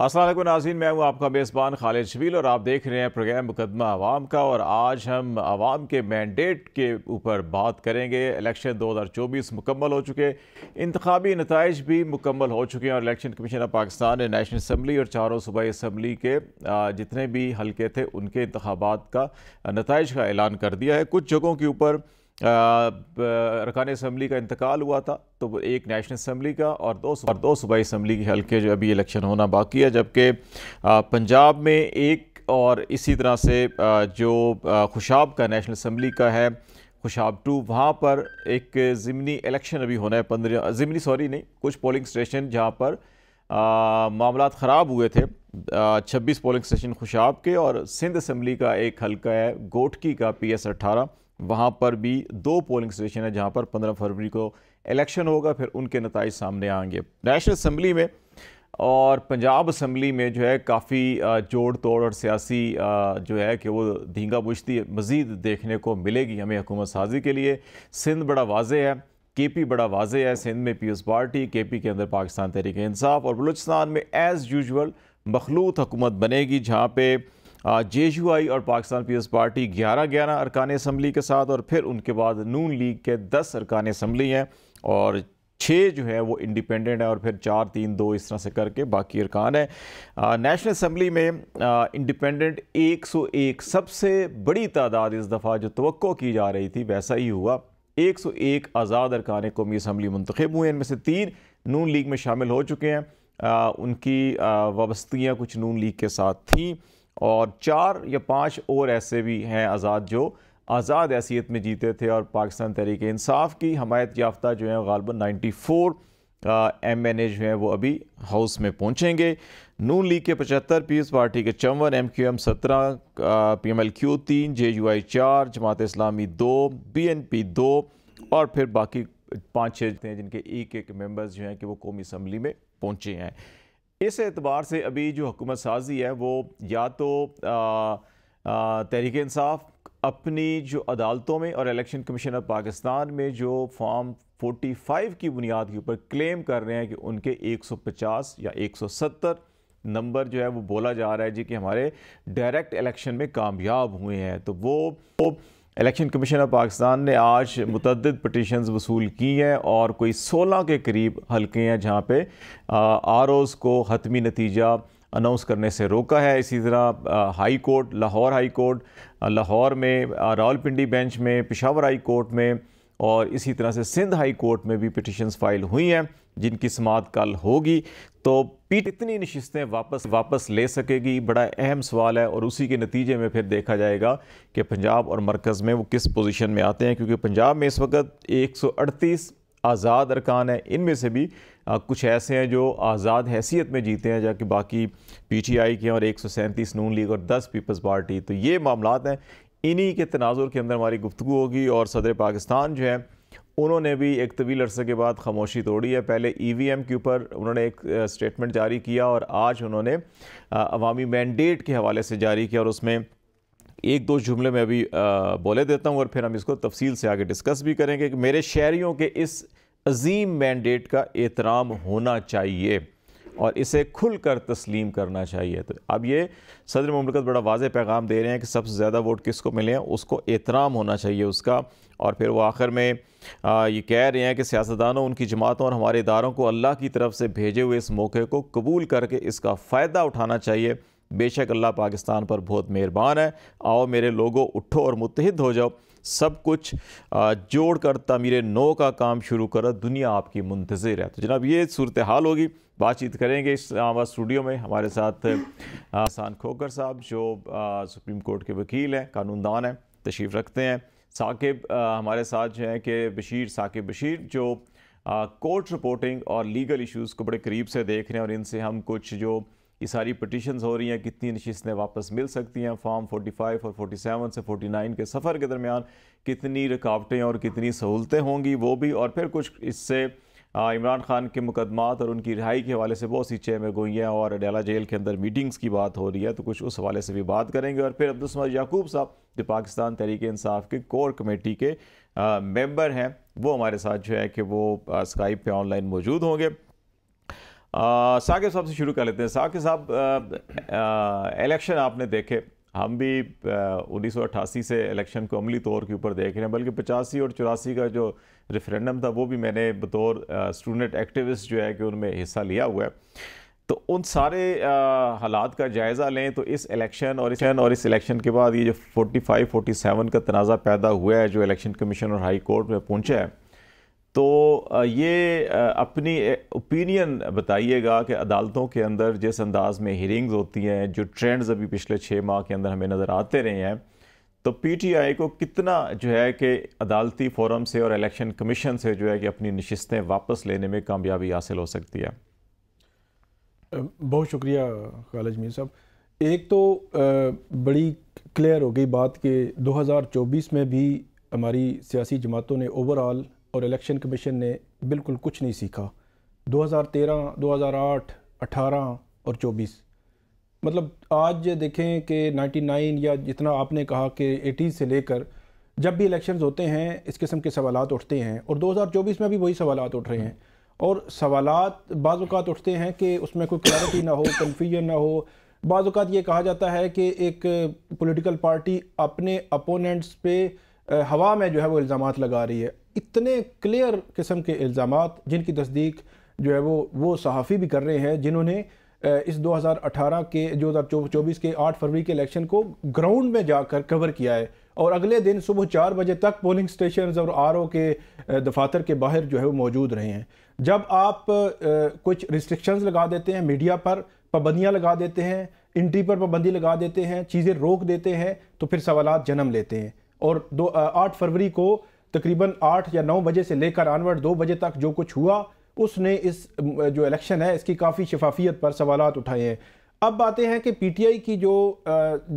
असल नाजीन मैं हूँ आपका मेज़बान खालिद शवील और आप देख रहे हैं प्रोग्राम मुकदमा आवाम का और आज हम आवाम के मैंडेट के ऊपर बात करेंगे इलेक्शन 2024 मुकम्मल हो चुके इंतबी नतज भी मुकम्मल हो चुके हैं और इलेक्शन कमीशन ऑफ पाकिस्तान ने नेशनल असम्बली और चारों सूबाई असम्बली के जितने भी हल्के थे उनके इंतबात का नतज का ऐलान कर दिया है कुछ जगहों के ऊपर अरकान इसम्बली का इंतकाल हुआ था तो एक नेशनल इसम्बली का और दो और दो सूबाई इसम्बली के हल्के जो अभी इलेक्शन होना बाकी है जबकि पंजाब में एक और इसी तरह से जो खुशाब का नेशनल इसम्बली का है खुशाब टू वहाँ पर एक ज़मनी इलेक्शन अभी होना है पंद्रह ज़मनी सॉरी नहीं कुछ पोलिंग स्टेशन जहाँ पर मामला ख़राब हुए थे छब्बीस पोलिंग स्टेशन खुशाब के और सिंध असम्बली का एक हल्का है गोटकी का पी एस अट्ठारह वहाँ पर भी दो पोलिंग स्टेशन है जहाँ पर पंद्रह फरवरी को इलेक्शन होगा फिर उनके नतज सामने आएंगे नेशनल असम्बली में और पंजाब असम्बली में जो है काफ़ी जोड़ तोड़ और सियासी जो है कि वो धींगा बुझती मज़ीद देखने को मिलेगी हमें हुकूमत साजी के लिए सिंध बड़ा वाज है के पी बड़ा वाज है सिंध में पीपल्स पार्टी के पी के अंदर पाकिस्तान तहरीक इंसाफ और बलूचिस्तान में एज़ यूजल मखलूत हुकूमत बनेगी जहाँ पर जे यू आई और पाकिस्तान पीपल्स पार्टी ग्यारह ग्यारह अरकान इसम्बली के साथ और फिर उनके बाद नून लीग के दस अरकान इसम्बली हैं और छः जो है वो इंडिपेंडेंट है और फिर चार तीन दो इस तरह से करके बाकी अरकान है नेशनल असम्बली में इंडिपेंडेंट 101 सबसे बड़ी तादाद इस दफ़ा जो तो की जा रही थी वैसा ही हुआ 101 आज़ाद अरकान कौमी असम्बली मंतखब हुए इनमें से तीन नून लीग में शामिल हो चुके हैं आ, उनकी वस्तियाँ कुछ नून लीग के साथ थी और चार या पांच और ऐसे भी हैं आज़ाद जो आज़ाद हैसीत में जीते थे और पाकिस्तान तहरीक इंसाफ की हमायत याफ्ता जो है गालबन ninety four M N A जो हैं वो अभी हाउस में पहुँचेंगे नू लीग के पचहत्तर पीपल्स पार्टी के चौवन एम क्यू एम सत्रह पी एम एल क्यू तीन जे यू आई चार जमात इस्लामी दो बी एन पी दो और फिर बाकी पाँच छः हैं जिनके एक एक मेम्बर्स जो हैं कि वो कौमी असम्बली में पहुँचे हैं इस एतबार से अभी जो हुकूमत साजी है वो या तो तहरीक इंसाफ अपनी जो अदालतों में और इलेक्शन कमीशन ऑफ पाकिस्तान में जो फॉर्म 45 की बुनियाद के ऊपर क्लेम कर रहे हैं कि उनके 150 या 170 नंबर जो है वो बोला जा रहा है जी कि हमारे डायरेक्ट इलेक्शन में कामयाब हुए हैं तो वो, वो इलेक्शन कमीशन ऑफ पाकिस्तान ने आज मतद पटिशन वसूल की हैं और कोई सोलह के करीब हल्के हैं जहाँ पे आर ओज़ को हतमी नतीजा अनाउंस करने से रोका है इसी तरह high court Lahore high court Lahore में रावलपिंडी बेंच में पिशावर हाई कोर्ट में और इसी तरह से सिंध हाई कोर्ट में भी पिटिशन्स फाइल हुई हैं जिनकी समात कल होगी तो पीठ इतनी नशस्तें वापस वापस ले सकेगी बड़ा अहम सवाल है और उसी के नतीजे में फिर देखा जाएगा कि पंजाब और मरकज़ में वो किस पोजीशन में आते हैं क्योंकि पंजाब में इस वक्त 138 आज़ाद अरकान हैं इनमें से भी आ, कुछ ऐसे हैं जो आज़ाद हैसियत में जीते हैं जबकि बाकी पी टी आई के और एक सौ सैंतीस नून लीग और दस पीपल्स पार्टी तो ये मामला हैं इन्हीं के तनाजुर के अंदर हमारी गुफ्तु होगी और सदर पाकिस्तान जो है उन्होंने भी एक तवील अरसे के बाद खामोशी तोड़ी है पहले ई वी एम के ऊपर उन्होंने एक स्टेटमेंट जारी किया और आज उन्होंने अवामी मैंडेट के हवाले से जारी किया और उसमें एक दो जुमले में अभी बोले देता हूँ और फिर हम इसको तफसील से आगे डिस्कस भी करेंगे कि मेरे शहरीों के इस अजीम मैंडेट का एहतराम होना चाहिए और इसे खुल कर तस्लीम करना चाहिए तो अब ये सदर ममलकत बड़ा वाज पैगाम दे रहे हैं कि सबसे ज़्यादा वोट किस को मिले हैं उसको एहतराम होना चाहिए उसका और फिर वो आखिर में ये कह रहे हैं कि सियासतदानों उनकी जमातों और हमारे इदारों को अल्लाह की तरफ से भेजे हुए इस मौके को कबूल करके इसका फ़ायदा उठाना चाहिए बेशक अल्लाह पाकिस्तान पर बहुत मेहरबान है आओ मेरे लोगों उठो और मुतहद हो जाओ सब कुछ जोड़ कर तमीर नो का काम शुरू करो दुनिया आपकी मुंतज़र है तो जनाब ये सूरत हाल होगी बातचीत करेंगे इस आवाज़ स्टूडियो में हमारे साथ आसान खोकर साहब जो आ, सुप्रीम कोर्ट के वकील हैं कानूनदान हैं तशरीफ़ रखते हैं साकिब हमारे साथ जो हैं कि बशीर साकिब बशीर जो कोर्ट रिपोर्टिंग और लीगल इश्यूज़ को बड़े करीब से देख रहे हैं और इनसे हम कुछ जो ये सारी पटिशन्स हो रही हैं कितनी नशस्तें वापस मिल सकती हैं फॉर्म 45 और 47 से 49 के सफ़र के दरमियान कितनी रुकावटें और कितनी सहूलतें होंगी वो भी और फिर कुछ इससे इमरान खान के मुकदमात और उनकी रिहाई के हवाले से बहुत सी चेहमे हैं और अडयाला जेल के अंदर मीटिंग्स की बात हो रही है तो कुछ उस हवाले से भी बात करेंगे और फिर अब्दुलसम याकूब साहब जो पाकिस्तान तहरीक इंसाफ के कोर कमेटी के मेम्बर हैं वो हमारे साथ जो है कि वो स्काइप पर ऑनलाइन मौजूद होंगे साकिब साहब से शुरू कर लेते हैं साकिब साहब इलेक्शन आपने देखे हम भी उन्नीस से इलेक्शन को अमली तौर के ऊपर देख रहे हैं बल्कि पचासी और चौरासी का जो रेफरेंडम था वो भी मैंने बतौर स्टूडेंट एक्टिविस्ट जो है कि उनमें हिस्सा लिया हुआ है तो उन सारे हालात का जायज़ा लें तो इस इलेक्शन और इस और इस इलेक्शन के बाद ये जो 45 47 का तनाज़ा पैदा हुआ है जो इलेक्शन कमीशन और हाई कोर्ट में पहुँचा है तो ये अपनी ओपिनियन बताइएगा कि अदालतों के अंदर जिस अंदाज में हियरिंग्स होती हैं जो ट्रेंड्स अभी पिछले छः माह के अंदर हमें नज़र आते रहे हैं तो पीटीआई को कितना जो है कि अदालती फोरम से और इलेक्शन कमीशन से जो है कि अपनी नशस्तें वापस लेने में कामयाबी हासिल हो सकती है बहुत शुक्रिया खालिज मीर साहब एक तो बड़ी क्लियर हो गई बात कि 2024 में भी हमारी सियासी जमातों ने ओवरऑल और इलेक्शन कमीशन ने बिल्कुल कुछ नहीं सीखा 2013, 2008, 18 और 24 मतलब आज देखें कि 99 या जितना आपने कहा कि 80 से लेकर जब भी इलेक्शंस होते हैं इस किस्म के सवाल उठते हैं और 2024 में भी वही सवाल उठ रहे हैं और सवाल बाज़ात उठते हैं कि उसमें कोई क्लैरिटी ना हो कन्फ्यूजन ना हो बाज़ात ये कहा जाता है कि एक पॉलिटिकल पार्टी अपने अपोनेंट्स पे हवा में जो है वो इल्ज़ाम लगा रही है इतने क्लियर किस्म के इल्ज़ाम जिनकी तस्दीक जो है वो वो सहाफ़ी भी कर रहे हैं जिन्होंने इस 2018 के चौबीस के 8 फरवरी के इलेक्शन को ग्राउंड में जाकर कवर किया है और अगले दिन सुबह चार बजे तक पोलिंग स्टेशन और आर के दफातर के बाहर जो है वो मौजूद रहे हैं जब आप कुछ रिस्ट्रिक्शंस लगा देते हैं मीडिया पर पाबंदियाँ लगा देते हैं इंट्री पर पाबंदी लगा देते हैं चीज़ें रोक देते हैं तो फिर सवाल जन्म लेते हैं और दो आठ फरवरी को तकरीबन आठ या नौ बजे से लेकर आनवर दो बजे तक जो कुछ हुआ उसने इस जो इलेक्शन है इसकी काफ़ी शफाफियत पर सवाल उठाए हैं अब आते हैं कि पीटीआई की जो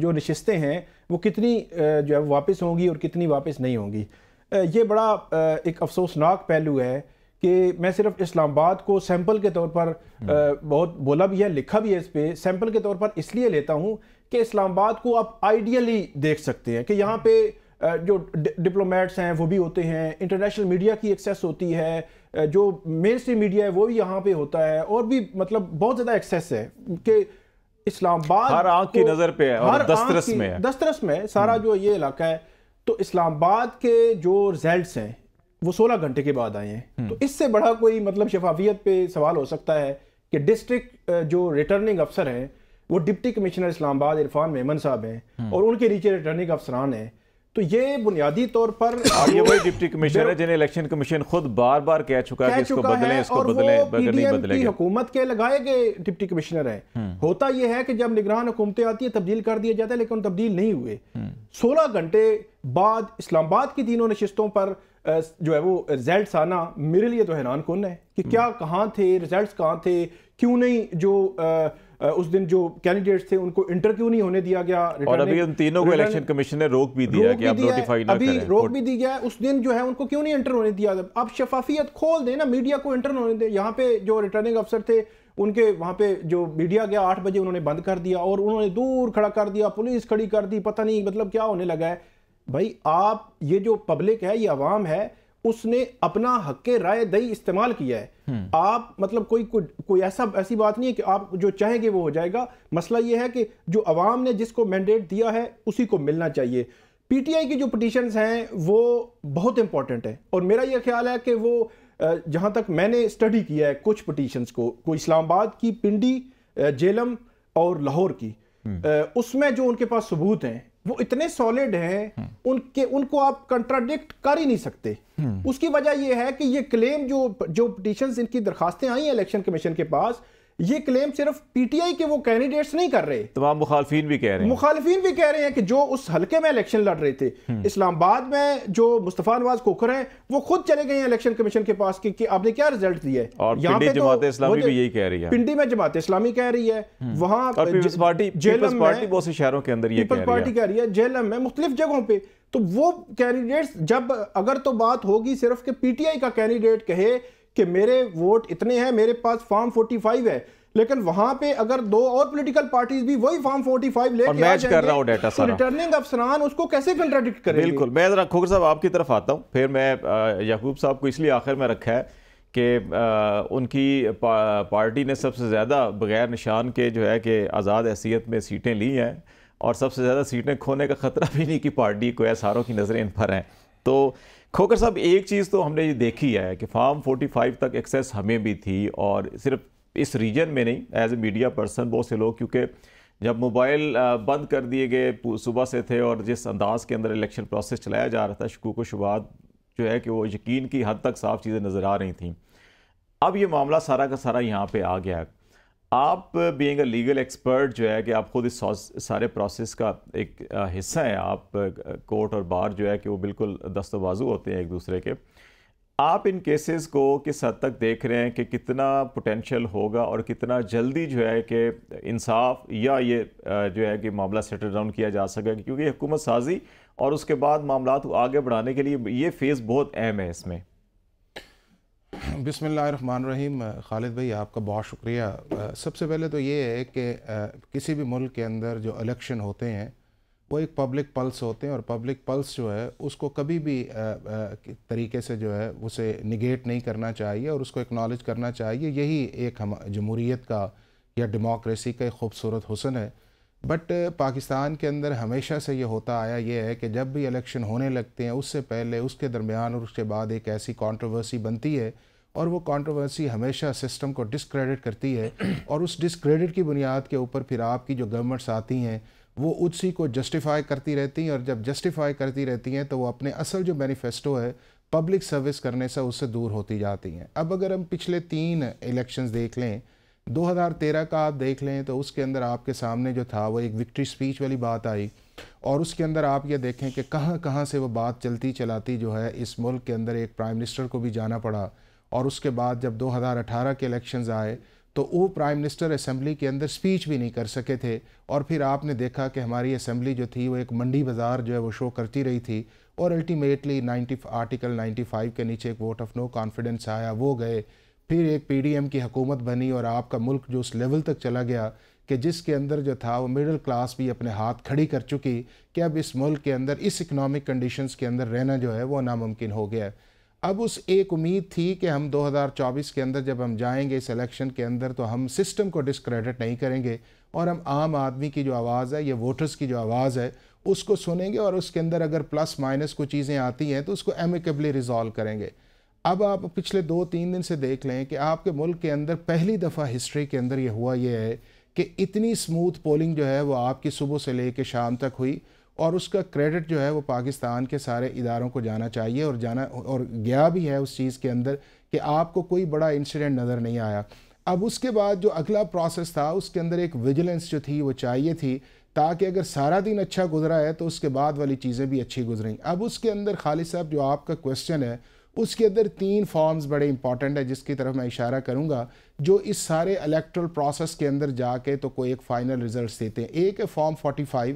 जो नशस्तें हैं वो कितनी जो है वापस होंगी और कितनी वापस नहीं होंगी ये बड़ा एक अफसोसनाक पहलू है कि मैं सिर्फ इस्लामाबाद को सैंपल के तौर पर हम्म। बहुत बोला भी है लिखा भी है इस पर सैंपल के तौर पर इसलिए लेता हूँ कि इस्लामाबाद को आप आइडियली देख सकते हैं कि यहाँ पे जो डिप्लोमेट्स हैं वो भी होते हैं इंटरनेशनल मीडिया की एक्सेस होती है जो मेन स्ट्रीम मीडिया है वो भी यहाँ पे होता है और भी मतलब बहुत ज़्यादा एक्सेस है कि इस्लामाबाद हर आंख की नज़र पे है हर दस्तरस में है दस्तरस में सारा हम्म। जो ये इलाका है तो इस्लामाबाद के जो रिजल्ट हैं वो सोलह घंटे के बाद आए हैं हम्म। तो इससे बड़ा कोई मतलब शफाफियत पे सवाल हो सकता है कि डिस्ट्रिक्ट जो रिटर्निंग अफसर हैं वो डिप्टी कमिश्नर इस्लामाबाद इरफान मेमन साहब हैं हम्म। और उनके नीचे रिटर्निंग अफसरान हैं तो ये बुनियादी तौर पर ये वही डिप्टी कमिश्नर है जिन्हें इलेक्शन कमीशन खुद बार बार कह चुका है कि इसको बदलें इसको बदलें बदलें नहीं बदलेंगे हुकूमत के लगाए गए डिप्टी कमिश्नर है हम्म। होता यह है कि जब निगरान हुकूमतें आती है तब्दील कर दिया जाता है लेकिन तब्दील नहीं हुए हम्म। सोलह घंटे बाद इस्लामाबाद की तीनों नशस्तों पर जो है वो रिजल्ट आना मेरे लिए तो हैरान कौन है कि हम्म। क्या कहाँ थे रिजल्ट कहाँ थे क्यों नहीं जो उस दिन जो कैंडिडेट्स थे उनको इंटर क्यों नहीं होने दिया गया और अभी उन तीनों को इलेक्शन कमीशन ने रोक भी दिया कि आप नोटिफाई ना अभी रोक भी दी गया उस दिन जो है उनको क्यों नहीं इंटर होने दिया आप शफाफियत खोल दें ना मीडिया को इंटर होने दें यहाँ पे जो रिटर्निंग अफसर थे उनके वहाँ पे जो मीडिया गया आठ बजे उन्होंने बंद कर दिया और उन्होंने दूर खड़ा कर दिया पुलिस खड़ी कर दी पता नहीं मतलब क्या होने लगा है भाई आप ये जो पब्लिक है ये आवाम है उसने अपना हक राय दही इस्तेमाल किया है हम्म। आप मतलब कोई कोई कोई ऐसा ऐसी बात नहीं है कि आप जो चाहेंगे वो हो जाएगा मसला ये है कि जो अवाम ने जिसको मैंडेट दिया है उसी को मिलना चाहिए पीटीआई की जो पटिशन हैं वो बहुत इंपॉर्टेंट है और मेरा यह ख्याल है कि वो जहाँ तक मैंने स्टडी किया है कुछ पटिशन्स को कोई इस्लामाबाद की पिंडी जेलम और लाहौर की हम्म। उसमें जो उनके पास सबूत हैं वो इतने सॉलिड हैं उनके उनको आप कंट्राडिक्ट कर ही नहीं सकते हम्म। उसकी वजह यह है कि ये क्लेम जो जो पिटिशन इनकी दरखास्तें आई हैं इलेक्शन कमीशन के पास ये क्लेम सिर्फ पीटीआई के वो कैंडिडेट्स नहीं कर रहे तमाम मुखालफी भी कह रहे हैं मुखालफी भी कह रहे हैं कि जो उस हल्के में इलेक्शन लड़ रहे थे हम्म। इस्लामाबाद में जो मुस्तफ़ा नवाज कोखर हैं वो खुद चले गए हैं इलेक्शन कमीशन के पास कि, कि आपने क्या रिजल्ट दिया है और यहाँ पे तो जमात इस्लामी भी यही कह रही है पिंडी में जमात इस्लामी कह रही है हम्म। वहां पार्टी जेलम पार्टी बहुत से शहरों के अंदर पीपल्स पार्टी कह रही है जेलम में मुख्तलिफ जगहों पर तो वो कैंडिडेट्स जब अगर तो बात होगी सिर्फ कि पीटीआई का कैंडिडेट कहे कि मेरे वोट इतने हैं मेरे पास फॉर्म फाइव है लेकिन वहां पे अगर दो और पॉलिटिकल पार्टीज भी वही फॉर्म फाइव लेकर मैच कर रहा हूँ डेटा सर रिटर्निंग अफसरान उसको कैसे कंट्राडिक्ट करें बिल्कुल मैं जरा खोकर साहब आपकी तरफ आता हूँ फिर मैं यकूब साहब को इसलिए आखिर में रखा है कि उनकी पा, पार्टी ने सबसे ज़्यादा बगैर निशान के जो है कि आज़ाद हैसीत में सीटें ली हैं और सबसे ज़्यादा सीटें खोने का ख़तरा भी नहीं कि पार्टी को है सारों की नज़रें इन पर हैं तो खोकर साहब एक चीज़ तो हमने ये देखी है कि फार्म 45 तक एक्सेस हमें भी थी और सिर्फ इस रीजन में नहीं एज ए मीडिया पर्सन बहुत से लोग क्योंकि जब मोबाइल बंद कर दिए गए सुबह से थे और जिस अंदाज के अंदर इलेक्शन प्रोसेस चलाया जा रहा था शकूक शुबात जो है कि वो यकीन की हद तक साफ चीज़ें नज़र आ रही थी अब ये मामला सारा का सारा यहाँ पर आ गया आप बीइंग अ लीगल एक्सपर्ट जो है कि आप खुद इस सारे प्रोसेस का एक हिस्सा हैं आप कोर्ट और बार जो है कि वो बिल्कुल दस्तबाजू होते हैं एक दूसरे के आप इन केसेस को किस हद तक देख रहे हैं कि कितना पोटेंशियल होगा और कितना जल्दी जो है कि इंसाफ या ये जो है कि मामला सेटल डाउन किया जा सके क्योंकि हुकूमत साजी और उसके बाद मामला को आगे बढ़ाने के लिए ये फेज़ बहुत अहम है इसमें बिसमीम खालिद भाई आपका बहुत शुक्रिया सबसे पहले तो ये है कि किसी भी मुल्क के अंदर जो इलेक्शन होते हैं वो एक पब्लिक पल्स होते हैं और पब्लिक पल्स जो है उसको कभी भी तरीके से जो है उसे निगेट नहीं करना चाहिए और उसको एक्नॉलेज करना चाहिए यही एक हम जमहूरीत का या डेमोक्रेसी का एक खूबसूरत हुसन है बट पाकिस्तान के अंदर हमेशा से ये होता आया ये है कि जब भी इलेक्शन होने लगते हैं उससे पहले उसके दरमियान और उसके बाद एक ऐसी कंट्रोवर्सी बनती है और वो कंट्रोवर्सी हमेशा सिस्टम को डिसक्रेडिट करती है और उस डिसक्रेडिट की बुनियाद के ऊपर फिर आपकी जो गवर्नमेंट्स आती हैं वो उसी को जस्टिफाई करती रहती हैं और जब जस्टिफाई करती रहती हैं तो वो अपने असल जो मैनिफेस्टो है पब्लिक सर्विस करने से उससे दूर होती जाती हैं अब अगर हम पिछले तीन इलेक्शन देख लें 2013 का आप देख लें तो उसके अंदर आपके सामने जो था वो एक विक्ट्री स्पीच वाली बात आई और उसके अंदर आप ये देखें कि कहाँ कहाँ से वो बात चलती चलाती जो है इस मुल्क के अंदर एक प्राइम मिनिस्टर को भी जाना पड़ा और उसके बाद जब 2018 के इलेक्शंस आए तो वो प्राइम मिनिस्टर असम्बली के अंदर स्पीच भी नहीं कर सके थे और फिर आपने देखा कि हमारी असम्बली जो थी वो एक मंडी बाज़ार जो है वो शो करती रही थी और अल्टीमेटली 90 आर्टिकल 95 के नीचे एक वोट ऑफ नो कॉन्फिडेंस आया वो गए फिर एक पीडीएम की हुकूमत बनी और आपका मुल्क जो उस लेवल तक चला गया कि जिसके अंदर जो था वो मिडिल क्लास भी अपने हाथ खड़ी कर चुकी कि अब इस मुल्क के अंदर इस इकनॉमिक कंडीशंस के अंदर रहना जो है वो नामुमकिन हो गया है अब उस एक उम्मीद थी कि हम 2024 के अंदर जब हम जाएंगे इस इलेक्शन के अंदर तो हम सिस्टम को डिसक्रेडिट नहीं करेंगे और हम आम आदमी की जो आवाज़ है या वोटर्स की जो आवाज़ है उसको सुनेंगे और उसके अंदर अगर प्लस माइनस कुछ चीज़ें आती हैं तो उसको एमिकबली रिजॉल्व करेंगे अब आप पिछले दो तीन दिन से देख लें कि आपके मुल्क के अंदर पहली दफ़ा हिस्ट्री के अंदर ये हुआ ये है कि इतनी स्मूथ पोलिंग जो है वो आपकी सुबह से ले कर शाम तक हुई और उसका क्रेडिट जो है वो पाकिस्तान के सारे इदारों को जाना चाहिए और जाना और गया भी है उस चीज़ के अंदर कि आपको कोई बड़ा इंसिडेंट नज़र नहीं आया अब उसके बाद जो अगला प्रोसेस था उसके अंदर एक विजिलेंस जो थी वो चाहिए थी ताकि अगर सारा दिन अच्छा गुजरा है तो उसके बाद वाली चीज़ें भी अच्छी गुजरें अब उसके अंदर खालिद साहब जो आपका क्वेश्चन है उसके अंदर तीन फॉर्म्स बड़े इंपॉर्टेंट है जिसकी तरफ मैं इशारा करूंगा जो इस सारे इलेक्ट्रल प्रोसेस के अंदर जाके तो कोई एक फ़ाइनल रिजल्ट देते हैं एक है फॉर्म 45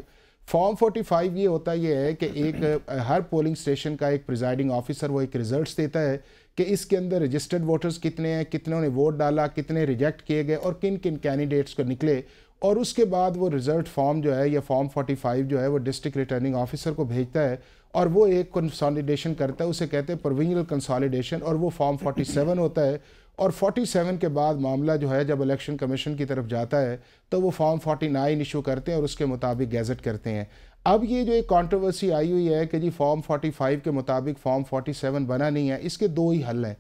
फॉर्म 45 ये होता ये है कि एक हर पोलिंग स्टेशन का एक प्रिजाइडिंग ऑफिसर वो एक रिजल्ट्स देता है कि इसके अंदर रजिस्टर्ड वोटर्स कितने हैं कितनों ने वोट डाला कितने रिजेक्ट किए गए और किन किन कैंडिडेट्स को निकले और उसके बाद वो रिजल्ट फॉर्म जो है या फॉर्म 45 जो है वो डिस्ट्रिक्ट रिटर्निंग ऑफिसर को भेजता है और वो एक कंसॉलिडेशन करता है उसे कहते हैं प्रोविजनल कंसॉलिडेशन और वो फॉर्म 47 होता है और 47 के बाद मामला जो है जब इलेक्शन कमीशन की तरफ जाता है तो वो फॉर्म 49 इशू करते हैं और उसके मुताबिक गैजेट करते हैं अब ये जो एक कंट्रोवर्सी आई हुई है कि जी फॉर्म 45 के मुताबिक फॉर्म 47 बना नहीं है इसके दो ही हल हैं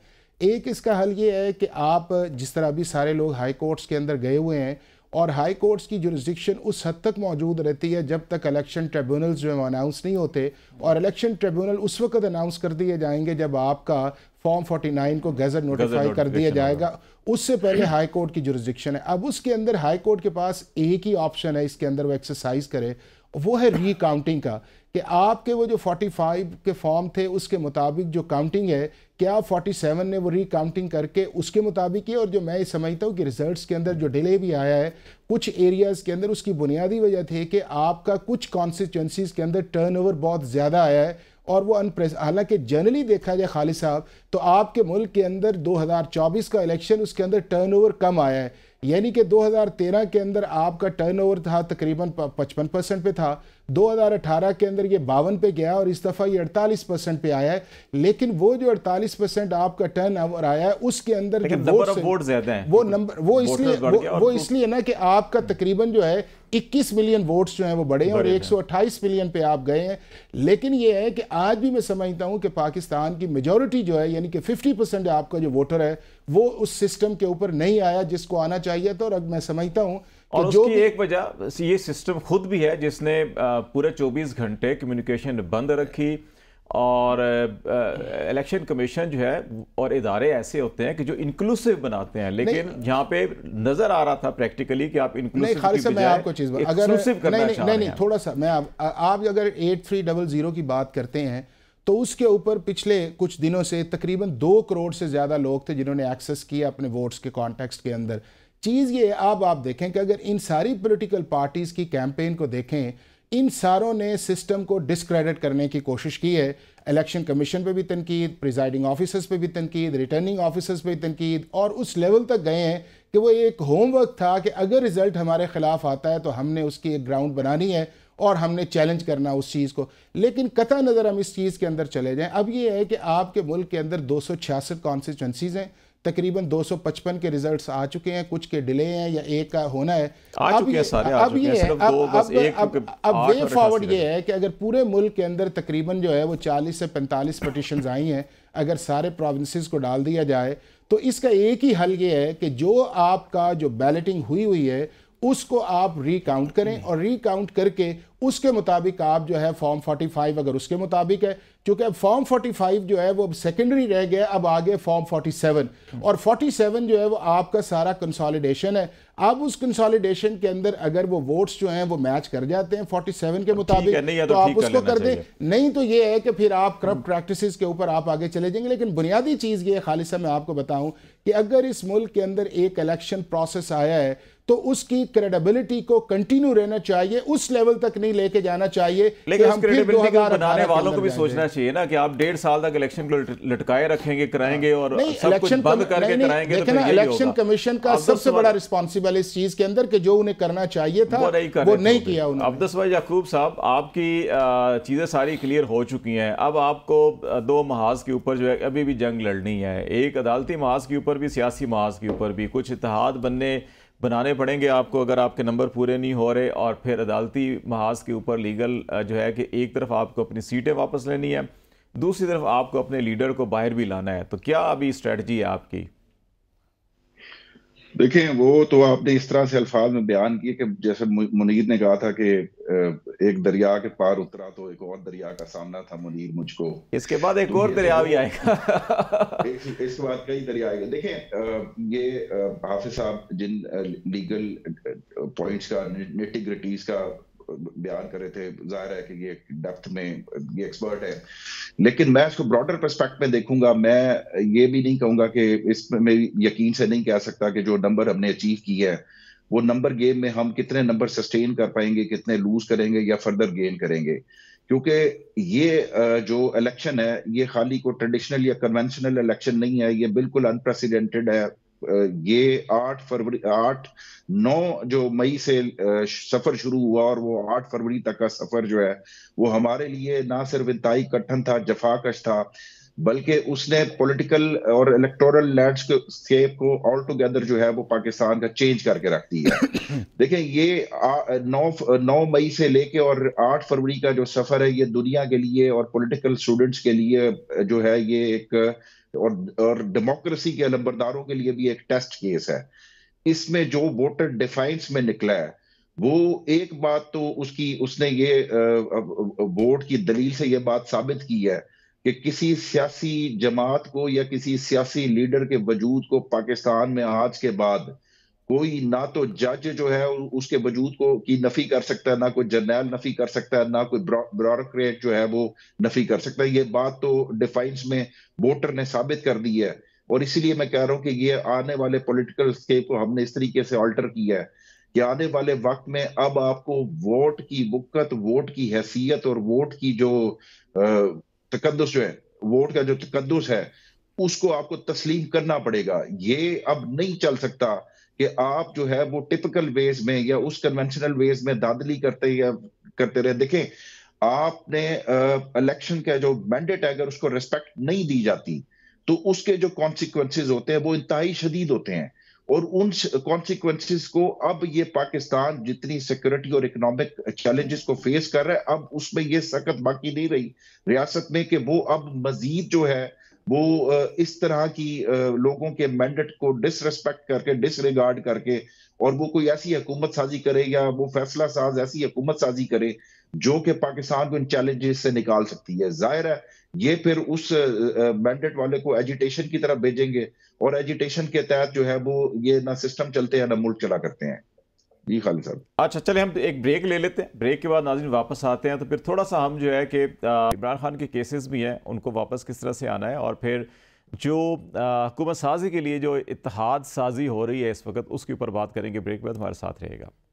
एक इसका हल ये है कि आप जिस तरह अभी सारे लोग हाई कोर्ट्स के अंदर गए हुए हैं और हाई कोर्ट्स की जुरिस्डिक्शन उस हद तक मौजूद रहती है जब तक इलेक्शन ट्रिब्यूनल्स जो है अनाउंस नहीं होते और इलेक्शन ट्रिब्यूनल उस वक्त अनाउंस कर दिए जाएंगे जब आपका फॉर्म 49 को गैजर नोटिफाई कर दिया जाएगा उससे पहले हाई कोर्ट की जुरिस्डिक्शन है अब उसके अंदर हाई कोर्ट के पास एक ही ऑप्शन है इसके अंदर वो एक्सरसाइज करे वो है रीकाउंटिंग का कि आपके वो जो 45 के फॉर्म थे उसके मुताबिक जो काउंटिंग है क्या 47 ने वो रीकाउंटिंग करके उसके मुताबिक ही और जो मैं समझता हूँ कि रिजल्ट्स के अंदर जो डिले भी आया है कुछ एरियाज़ के अंदर उसकी बुनियादी वजह थी कि आपका कुछ कॉन्स्टिट्यूंसीज़ के अंदर टर्नओवर बहुत ज़्यादा आया है और वो अनप्रेस हालांकि जनरली देखा जाए खालिद साहब तो आपके मुल्क के अंदर 2024 का इलेक्शन उसके अंदर टर्नओवर कम आया है यानी कि 2013 के अंदर आपका टर्नओवर था तकरीबन 55 परसेंट पे था 2018 के अंदर ये बावन पे गया और इस दफ़ा ये 48 परसेंट पे आया है लेकिन वो जो 48 परसेंट आपका टर्न ओवर आया है उसके अंदर जो वोट वोट ज्यादा वो नंबर वो इसलिए वो, वो इसलिए ना कि आपका तकरीबन जो है 21 मिलियन वोट्स जो हैं वो बड़े हैं और 128 मिलियन पे आप गए हैं लेकिन ये है कि आज भी मैं समझता हूँ कि पाकिस्तान की मेजोरिटी जो है यानी कि 50 परसेंट आपका जो वोटर है वो उस सिस्टम के ऊपर नहीं आया जिसको आना चाहिए था और अब मैं समझता हूँ और तो उसकी एक वजह ये सिस्टम खुद भी है जिसने पूरे 24 घंटे कम्युनिकेशन बंद रखी और इलेक्शन कमीशन जो है और इदारे ऐसे होते हैं कि जो इंक्लूसिव बनाते हैं लेकिन यहाँ पे नजर आ रहा था प्रैक्टिकली कि आप इंक्लूसिव मैं आपको चीज नहीं, थोड़ा सा मैं आप, आप अगर एट थ्री डबल जीरो की बात करते हैं तो उसके ऊपर पिछले कुछ दिनों से तकरीबन दो करोड़ से ज्यादा लोग थे जिन्होंने एक्सेस किया अपने वोट्स के कॉन्टेक्स्ट के अंदर चीज़ ये अब आप देखें कि अगर इन सारी पोलिटिकल पार्टीज़ की कैंपेन को देखें इन सारों ने सिस्टम को डिसक्रेडिट करने की कोशिश की है इलेक्शन कमीशन पे भी तनकीद प्रिजाइडिंग ऑफिसर्स पे भी तनकीद रिटर्निंग ऑफिसर्स पे भी तनकीद और उस लेवल तक गए हैं कि वो एक होमवर्क था कि अगर रिज़ल्ट हमारे ख़िलाफ़ आता है तो हमने उसकी एक ग्राउंड बनानी है और हमने चैलेंज करना उस चीज़ को लेकिन कथा नज़र हम इस चीज़ के अंदर चले जाएँ अब ये है कि आपके मुल्क के अंदर दो सौ छियासठ कॉन्स्टिट्यूंसीज़ हैं तकरीबन 255 के रिजल्ट्स आ चुके हैं कुछ के डिले हैं या एक का होना है अब ये सारे अब ये है अब अब वे फॉरवर्ड ये है कि अगर पूरे मुल्क के अंदर तकरीबन जो है वो 40 से 45 पटिशन आई हैं अगर सारे प्रोविंसेस को डाल दिया जाए तो इसका एक ही हल ये है कि जो आपका जो बैलेटिंग हुई हुई है उसको आप रिकाउंट करें और रिकाउंट करके उसके मुताबिक आप जो है फॉर्म 45 अगर उसके मुताबिक है क्योंकि अब फॉर्म 45 जो है वो अब सेकेंडरी रह गया अब आगे फॉर्म 47 और 47 जो है वो आपका सारा कंसोलिडेशन है अब उस कंसोलिडेशन के अंदर अगर वो वोट्स जो हैं वो मैच कर जाते हैं 47 के मुताबिक तो, तो आप उसको कर दें नहीं तो ये है कि फिर आप करप्ट हम्म। प्रैक्टिस के ऊपर आप आगे चले जाएंगे लेकिन बुनियादी चीज़ ये खालिशा मैं आपको बताऊँ कि अगर इस मुल्क के अंदर एक इलेक्शन प्रोसेस आया है तो उसकी क्रेडिबिलिटी को कंटिन्यू रहना चाहिए उस लेवल तक नहीं लेके जाना चाहिए लेकिन हम क्रेडिबिलिटी को बनाने वालों को भी सोचना चाहिए ना कि आप डेढ़ साल तक इलेक्शन को लटकाए रखेंगे कराएंगे हाँ। और इलेक्शन बंद करके कराएंगे तो इलेक्शन कमीशन का सबसे बड़ा रिस्पॉन्सिबल इस चीज के अंदर जो उन्हें करना चाहिए था वो नहीं किया उन्होंने अब्दस भाई याकूब साहब आपकी चीजें सारी क्लियर हो चुकी हैं अब आपको दो महाज के ऊपर जो है अभी भी जंग लड़नी है एक अदालती महाज के ऊपर भी सियासी महाज के ऊपर भी कुछ इतिहाद बनने बनाने पड़ेंगे आपको अगर आपके नंबर पूरे नहीं हो रहे और फिर अदालती महाज के ऊपर लीगल जो है कि एक तरफ आपको अपनी सीटें वापस लेनी है दूसरी तरफ आपको अपने लीडर को बाहर भी लाना है तो क्या अभी स्ट्रेटजी है आपकी देखें वो तो आपने इस तरह से अल्फाज में बयान किए कि जैसे मुनीर ने कहा था कि एक दरिया के पार उतरा तो एक और दरिया का सामना था मुनीर मुझको इसके बाद एक तो और दरिया भी आएगा इसके बाद कई दरिया आएगा देखें ये हाफिज साहब जिन लीगल पॉइंट्स का नेटिग्रिटीज का बयान कर रहे थे जाहिर है कि ये डेप्थ में ये एक्सपर्ट है लेकिन मैं इसको ब्रॉडर परस्पेक्ट में देखूंगा मैं ये भी नहीं कहूंगा कि इसमें मैं यकीन से नहीं कह सकता कि जो नंबर हमने अचीव किया है वो नंबर गेम में हम कितने नंबर सस्टेन कर पाएंगे कितने लूज करेंगे या फर्दर गेन करेंगे क्योंकि ये जो इलेक्शन है ये खाली को ट्रेडिशनल या कन्वेंशनल इलेक्शन नहीं है ये बिल्कुल अनप्रेसिडेंटेड है ये आठ फरवरी आठ नौ जो मई से सफर शुरू हुआ और वो आठ फरवरी तक का सफर जो है वो हमारे लिए ना सिर्फ इंतई कठन था जफाकश था बल्कि उसने पॉलिटिकल और इलेक्टोरल लैंडस्केप को ऑल टुगेदर जो है वो पाकिस्तान का चेंज करके रख दिया देखें ये नौ नौ मई से लेके और आठ फरवरी का जो सफर है ये दुनिया के लिए और पॉलिटिकल स्टूडेंट्स के लिए जो है ये एक और और डेमोक्रेसी के अलंबरदारों के लिए भी एक टेस्ट केस है इसमें जो वोटर डिफाइंस में निकला है वो एक बात तो उसकी उसने ये वोट की दलील से ये बात साबित की है कि किसी सियासी जमात को या किसी सियासी लीडर के वजूद को पाकिस्तान में आज के बाद कोई ना तो जज जो है उसके वजूद को की नफी कर सकता है ना कोई जर्नैल नफी कर सकता है ना कोई ब्यूरोक्रेट जो है वो नफी कर सकता है ये बात तो डिफाइंस में वोटर ने साबित कर दी है और इसीलिए मैं कह रहा हूँ कि ये आने वाले पॉलिटिकल स्केप को हमने इस तरीके से ऑल्टर किया है कि आने वाले वक्त में अब आपको वोट की बुक्कत वोट की हैसियत और वोट की जो तकदस जो है वोट का जो तकदस है उसको आपको तस्लीम करना पड़ेगा ये अब नहीं चल सकता कि आप जो है वो टिपिकल वेज में या उस कन्वेंशनल वेज में दादली करते या करते रहे देखें आपने इलेक्शन का जो मैंडेट है अगर उसको रिस्पेक्ट नहीं दी जाती तो उसके जो कॉन्सिक्वेंसेज होते हैं वो इंतहाई शदीद होते हैं और उन कॉन्सिक्वेंसिस को अब ये पाकिस्तान जितनी सिक्योरिटी और इकोनॉमिक चैलेंजेस को फेस कर रहा है अब उसमें ये सख्त बाकी नहीं रही रियासत में कि वो अब मजीद जो है वो इस तरह की लोगों के मैंडेट को डिसरेस्पेक्ट करके डिसरिगार्ड करके और वो कोई ऐसी हुकूमत साजी करे या वो फैसला साज ऐसी हुकूमत साजी करे जो कि पाकिस्तान को इन चैलेंजेस से निकाल सकती है जाहिर है ये फिर उस मैंडेट वाले को एजिटेशन की तरफ भेजेंगे और एजिटेशन के तहत जो है वो ये ना सिस्टम चलते हैं ना मुल्क चला करते हैं जी खालिद साहब अच्छा चले हम एक ब्रेक ले लेते हैं ब्रेक के बाद नाजिन वापस आते हैं तो फिर थोड़ा सा हम जो है कि इमरान खान के केसेस भी हैं उनको वापस किस तरह से आना है और फिर जो हुकूमत साजी के लिए जो इतिहाद साजी हो रही है इस वक्त उसके ऊपर बात करेंगे ब्रेक के बाद हमारे साथ रहेगा